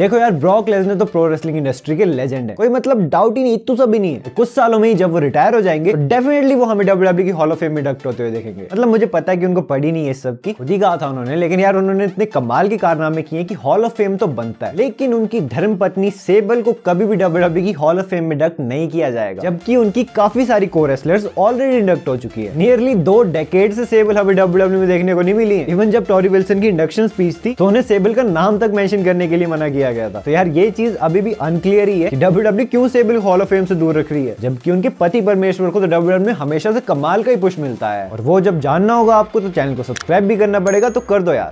देखो यार Brock Lesnar तो प्रो रेसलिंग इंडस्ट्री के लेजेंड है कोई मतलब डाउट ही नहीं तो सब भी नहीं है तो कुछ सालों में ही जब वो रिटायर हो जाएंगे तो डेफिनेटली वो हमें डब्ल्यू e की हॉल ऑफ फेम में डक्ट होते हुए देखेंगे मतलब मुझे पता है कि उनको पढ़ी नहीं है सब की खुद ही कहा था उन्होंने लेकिन यार उन्होंने इतने कमाल के कारनामे किए कि हॉल ऑफ फेम तो बनता है लेकिन उनकी धर्म पत्नी सेबल को कभी भी डब्ल्यू e की हॉल ऑफ फेम में डक्ट नहीं किया जाएगा जबकि उनकी काफी सारी को रेसलर्स ऑलरेडी इंडक्ट हो चुकी है नियरली दो डेकेड से सेबल हमें डब्ल्यू e में देखने को नहीं मिली है इवन जब टॉरी विल्सन की इंडक्शन स्पीच थी तो उन्हें सेबल का नाम तक मेंशन करने के लिए मना किया किया गया था तो यार ये चीज अभी भी अनक्लियर ही है डब्ल्यू डब्ल्यू e क्यों सेबिल हॉल ऑफ फेम से दूर रख रही है जबकि उनके पति परमेश्वर को तो डब्ल्यू डब्ल्यू e हमेशा से कमाल का ही पुष्ट मिलता है और वो जब जानना होगा आपको तो चैनल को सब्सक्राइब भी करना पड़ेगा तो कर दो यार